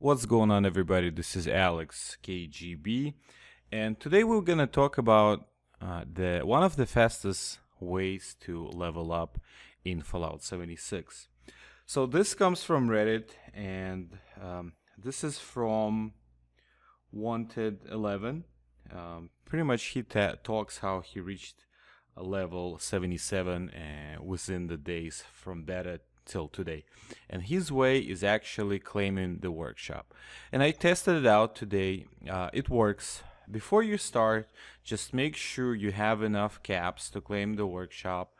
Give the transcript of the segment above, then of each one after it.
What's going on everybody? This is Alex KGB and today we're going to talk about uh, the one of the fastest ways to level up in Fallout 76. So this comes from Reddit and um, this is from Wanted 11. Um, pretty much he talks how he reached level 77 uh, within the days from beta till today. And his way is actually claiming the workshop. And I tested it out today. Uh, it works. Before you start, just make sure you have enough caps to claim the workshop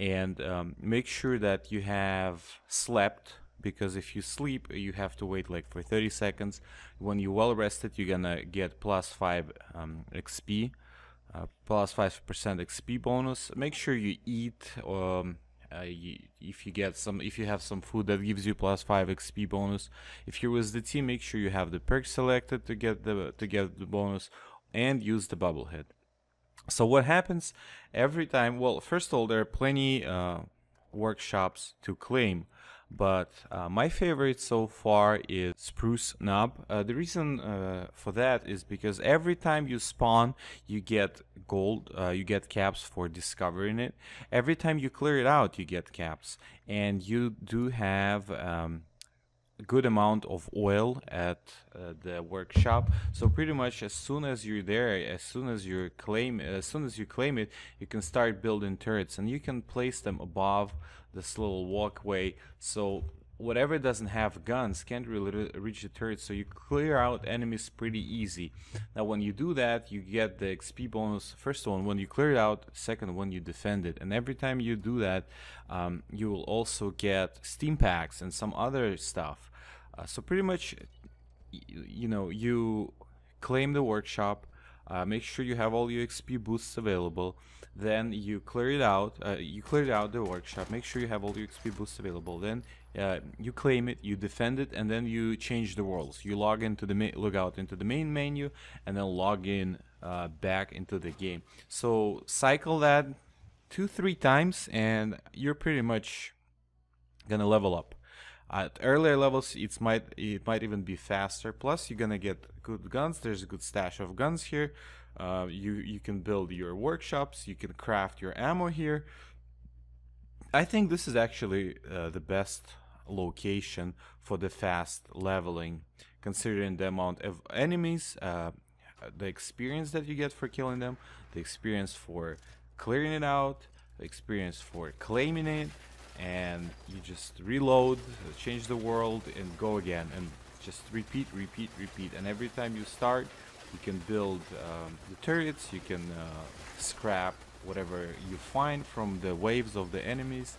and um, make sure that you have slept because if you sleep you have to wait like for 30 seconds when you well rested you're gonna get plus 5 um, xp uh, plus 5% xp bonus make sure you eat um, uh, you, if you get some if you have some food that gives you plus 5 xp bonus if you're with the team make sure you have the perk selected to get the to get the bonus and use the bubble head so what happens every time well first of all there are plenty uh, workshops to claim but uh, my favorite so far is spruce knob uh, the reason uh, for that is because every time you spawn you get gold uh, you get caps for discovering it every time you clear it out you get caps and you do have um, good amount of oil at uh, the workshop so pretty much as soon as you're there as soon as you claim as soon as you claim it you can start building turrets and you can place them above this little walkway so whatever doesn't have guns can't really reach the turret, so you clear out enemies pretty easy. Now, when you do that, you get the XP bonus, first one, when you clear it out, second one, you defend it. And every time you do that, um, you will also get steam packs and some other stuff. Uh, so pretty much, you know, you claim the workshop, uh, make sure you have all your XP boosts available. Then you clear it out. Uh, you clear it out the workshop. Make sure you have all your XP boosts available. Then uh, you claim it, you defend it, and then you change the worlds. You log into the look out into the main menu, and then log in uh, back into the game. So cycle that two three times, and you're pretty much gonna level up. At earlier levels, it might it might even be faster. Plus, you're gonna get good guns. There's a good stash of guns here. Uh, you you can build your workshops. You can craft your ammo here. I think this is actually uh, the best location for the fast leveling. Considering the amount of enemies, uh, the experience that you get for killing them, the experience for clearing it out, the experience for claiming it, and you just reload, change the world, and go again, and just repeat, repeat, repeat. And every time you start, you can build um, the turrets, you can uh, scrap whatever you find from the waves of the enemies,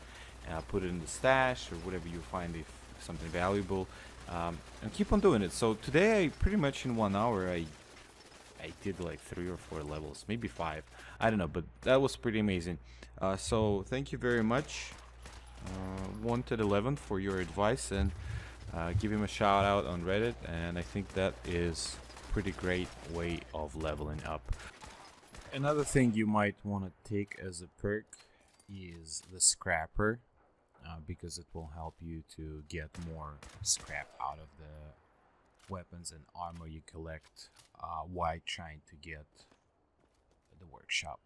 uh, put it in the stash or whatever you find if something valuable um, and keep on doing it so today I pretty much in one hour I I did like three or four levels maybe five I don't know but that was pretty amazing uh, so thank you very much uh, wanted 11 for your advice and uh, give him a shout out on reddit and I think that is pretty great way of leveling up another thing you might want to take as a perk is the scrapper uh, because it will help you to get more scrap out of the weapons and armor you collect uh, while trying to get the workshop.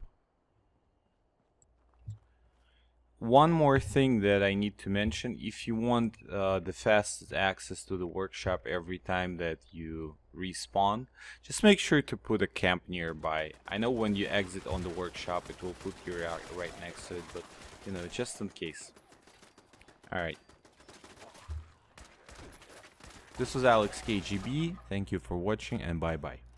One more thing that I need to mention, if you want uh, the fastest access to the workshop every time that you respawn, just make sure to put a camp nearby. I know when you exit on the workshop it will put you right next to it, but you know, just in case. All right. This was Alex KGB. Thank you for watching and bye-bye.